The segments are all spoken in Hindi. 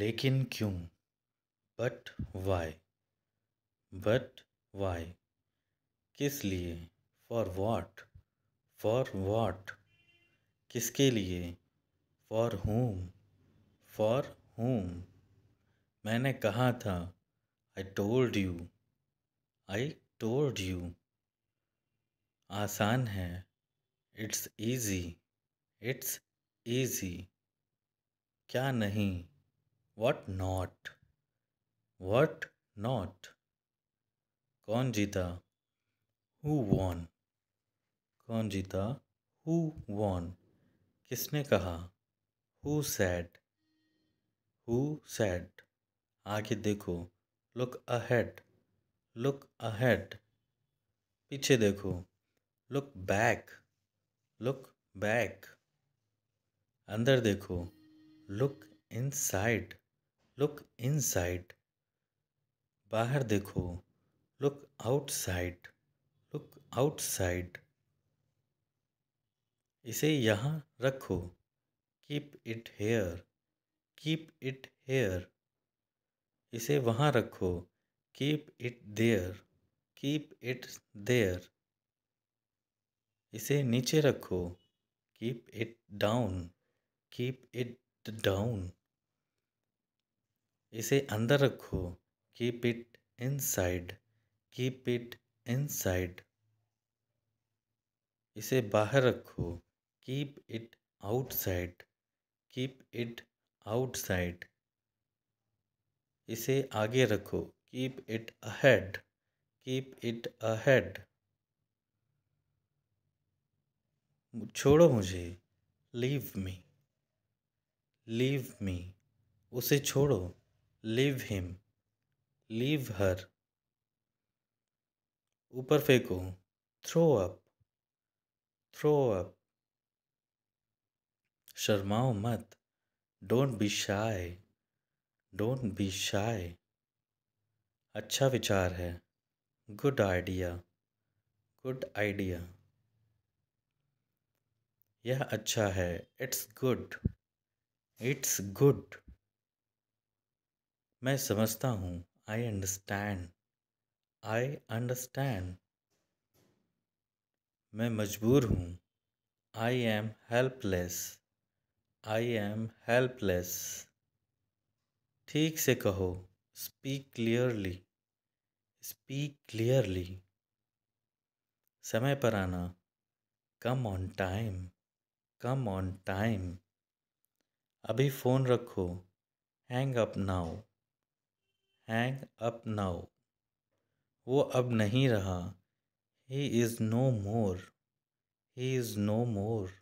लेकिन क्यों बट वाई बट वाई किस लिए फॉर वॉट फॉर वॉट किसके लिए फॉर होम फॉर होम मैंने कहा था I told you I told you आसान है इट्स ईजी इट्स ईजी क्या नहीं वट नॉट वट नॉट कौन जीता हु वॉन कौन जीता हु वॉन किसने कहा हु सैड हु सैड आगे देखो लुक अहेड लुक अहेड पीछे देखो लुक बैक लुक बैक अंदर देखो look inside look inside बाहर देखो लुक आउटसाइड लुक आउटसाइड इसे यहाँ रखो keep it here keep it here इसे वहाँ रखो keep it there keep it there इसे नीचे रखो keep it down keep it down इसे अंदर रखो keep it inside keep it inside इसे बाहर रखो keep it outside keep it outside इसे आगे रखो keep it ahead keep it ahead छोड़ो मुझे लीव मी लीव मी उसे छोड़ो लीव हिम लीव हर ऊपर फेंको थ्रो अप थ्रो अप शर्माओ मत don't be shy don't be shy अच्छा विचार है गुड आइडिया गुड आइडिया यह अच्छा है इट्स गुड इट्स गुड मैं समझता हूँ आई अंडरस्टैंड आई अंडरस्टैंड मैं मजबूर हूँ I am helpless I am helpless ठीक से कहो स्पीक क्लियरली स्पीक क्लियरली समय पर आना come on time come on time अभी फ़ोन रखो hang up now hang up now वो अब नहीं रहा he is no more he is no more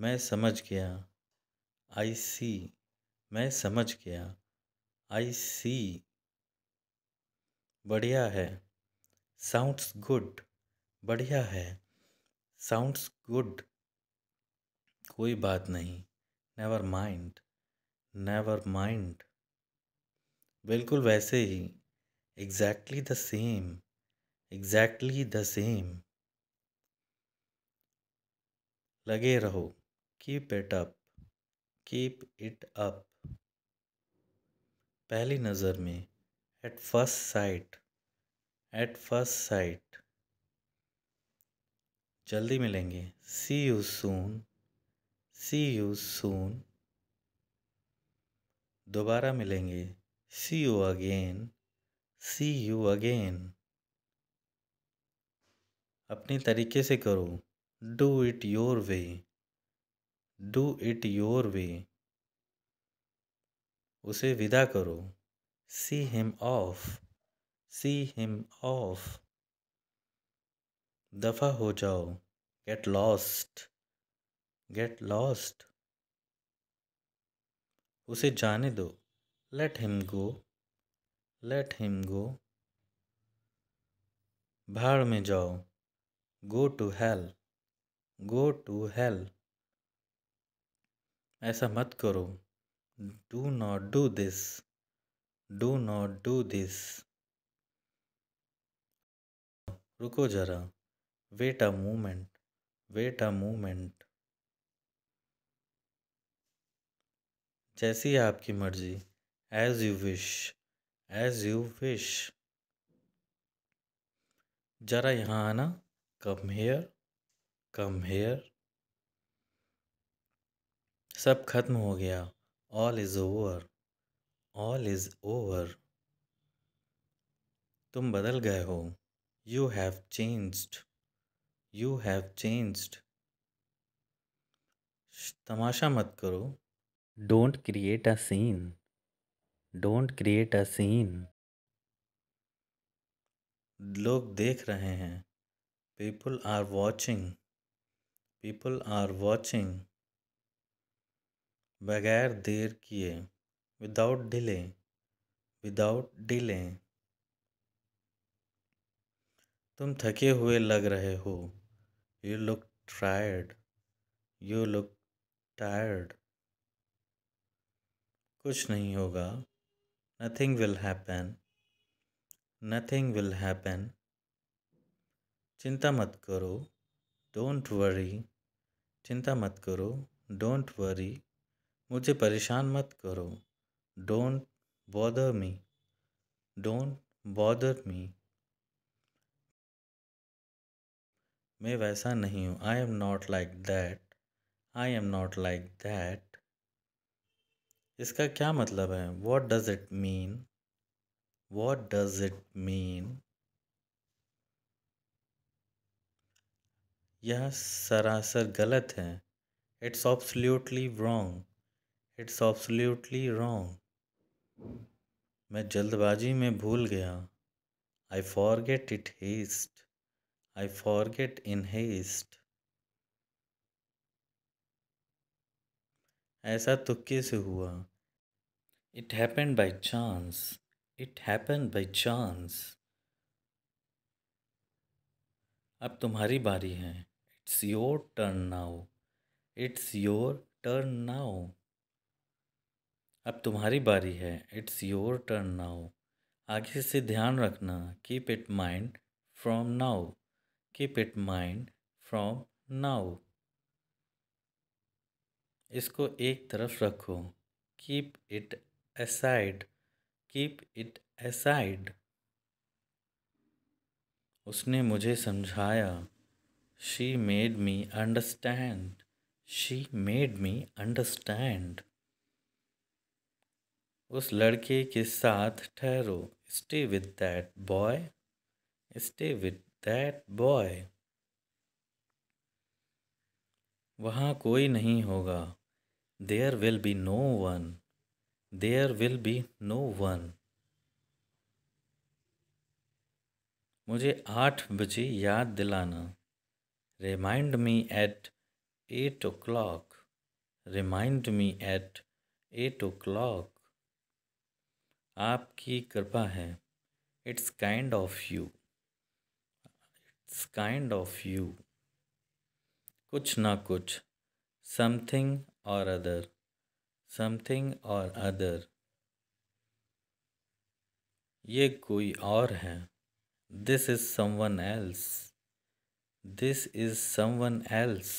मैं समझ गया आई सी मैं समझ गया आई सी बढ़िया है साउंड्स गुड बढ़िया है साउंड्स गुड कोई बात नहीं नेवर माइंड नेवर माइंड बिल्कुल वैसे ही exactly the same exactly the same लगे रहो keep it up keep it up पहली नज़र में at first sight at first sight जल्दी मिलेंगे सी you soon C you soon दोबारा मिलेंगे See you again. See you again. अपने तरीके से करो do it your way do it your way उसे विदा करो see him off see him off दफ़ा हो जाओ गेट लॉस्ट गेट लॉस्ट उसे जाने दो let him go let him go भाड़ में जाओ go to hell go to hell ऐसा मत करो do not do this do not do this रुको जरा wait a moment wait a moment जैसी आपकी मर्जी as you wish as you wish ज़रा यहाँ आना कम हेयर कम हेयर सब खत्म हो गया all is over all is over तुम बदल गए हो you have changed you have changed तमाशा मत करो don't create a scene don't create a scene लोग देख रहे हैं people are watching people are watching बगैर देर किए विदाउट डिले विदाउट डिले तुम थके हुए लग रहे हो you look tired you look tired कुछ नहीं होगा nothing will happen nothing will happen चिंता मत करो डोंट वरी चिंता मत करो डोंट वरी मुझे परेशान मत करो don't bother me don't bother me मैं वैसा नहीं हूँ I am not like that I am not like that इसका क्या मतलब है what does it mean what does it mean यह सरासर गलत है it's absolutely wrong it's absolutely wrong मैं जल्दबाजी में भूल गया I forget it haste I forget in haste ऐसा तुक्के से हुआ it happen by chance it happen by chance अब तुम्हारी बारी है it's your turn now it's your turn now अब तुम्हारी बारी है इट्स योर टर्न नाउ आगे से ध्यान रखना keep it mind from now keep it mind from now इसको एक तरफ रखो keep it aside keep it aside उसने मुझे समझाया she made me understand she made me understand उस लड़के के साथ ठहरो stay with that boy stay with that boy वहाँ कोई नहीं होगा there will be no one there will be no one मुझे आठ बजे याद दिलाना remind me at eight o'clock remind me at eight o'clock आपकी कृपा है it's kind of you it's kind of you कुछ ना कुछ समथिंग और अदर समथिंग और अदर ये कोई और है this is someone else this is someone else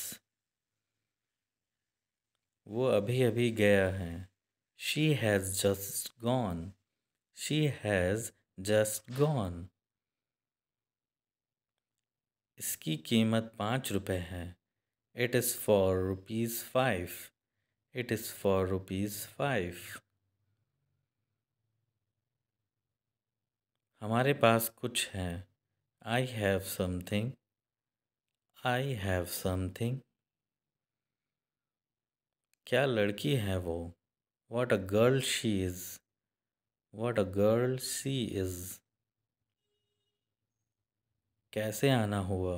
वो अभी अभी गया है she has just gone she has just gone इसकी कीमत पाँच रुपये है it is for rupees five It is for rupees five हमारे पास कुछ है I have something I have something क्या लड़की है वो What a girl she is What a girl she is कैसे आना हुआ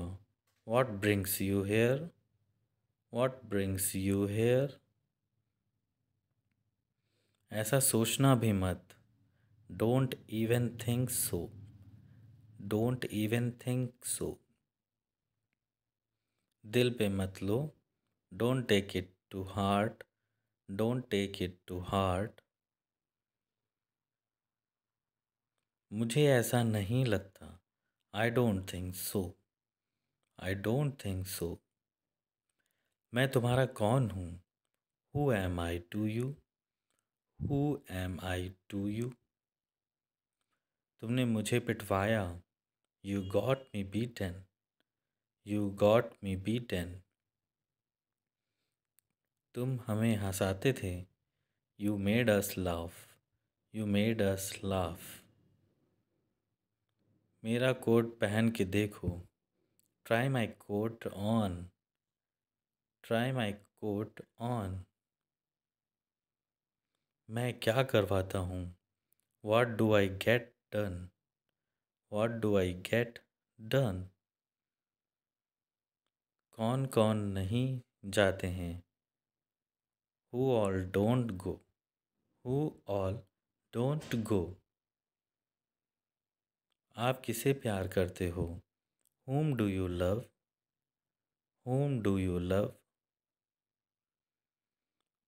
What brings you hair What brings you here ऐसा सोचना भी मत don't even think so don't even think so दिल पे मत लो don't take it to heart don't take it to heart मुझे ऐसा नहीं लगता I don't think so I don't think so मैं तुम्हारा कौन हूँ who am I to you who am I to you तुमने मुझे पिटवाया you got me beaten you got me B ten तुम हमें हंसाते थे you made us laugh you made us laugh मेरा कोट पहन के देखो try my coat on try my coat on मैं क्या करवाता हूँ what do I get done what do I get done कौन कौन नहीं जाते हैं who all don't go who all don't go आप किसे प्यार करते हो whom do you love whom do you love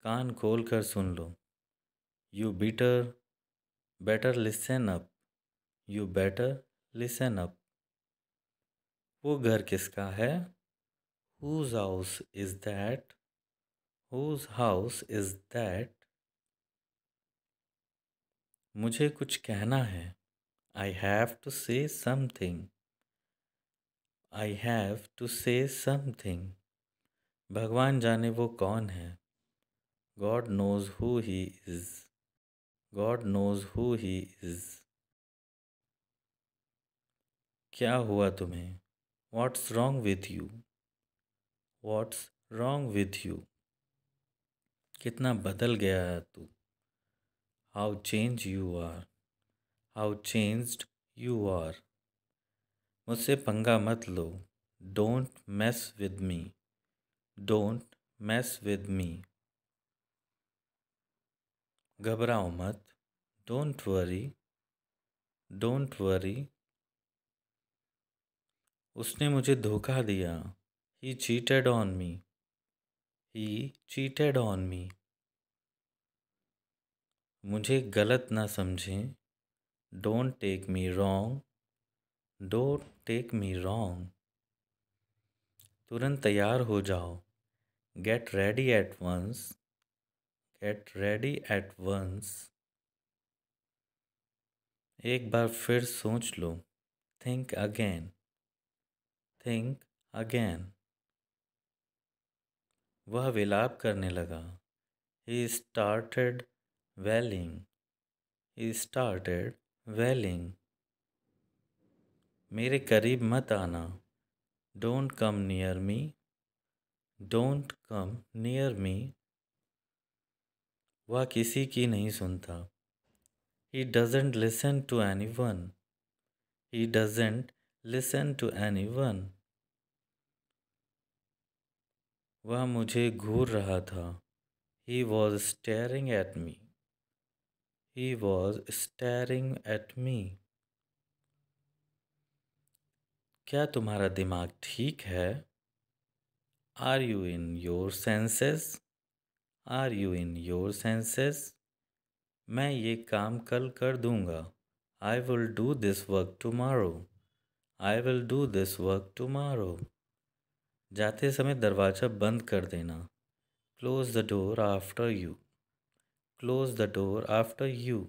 कान खोल कर सुन लो you better better listen up you better listen up वो घर किसका है whose house is that whose house is that मुझे कुछ कहना है I have to say something I have to say something भगवान जाने वो कौन है God knows who he is God knows who he is क्या हुआ तुम्हें what's wrong with you what's wrong with you कितना बदल गया है तू how change you are how changed you are मुझसे पंगा मत लो don't mess with me don't mess with me घबराओ मत डोंट वरी डोंट वरी उसने मुझे धोखा दिया he cheated on me he cheated on me मुझे गलत ना समझें don't take me wrong don't take me wrong तुरंत तैयार हो जाओ get ready at once get ready at once एक बार फिर सोच लो थिंक अगेन थिंक अगेन वह विलाप करने लगा he started welding he started वेलिंग मेरे करीब मत आना don't come near me don't come near me वह किसी की नहीं सुनता he doesn't listen to anyone he doesn't listen to anyone वह मुझे घूर रहा था he was staring at me he was staring at me क्या तुम्हारा दिमाग ठीक है are you in your senses are you in your senses मैं ये काम कल कर दूँगा I will do this work tomorrow I will do this work tomorrow जाते समय दरवाज़ा बंद कर देना close the door after you close the door after you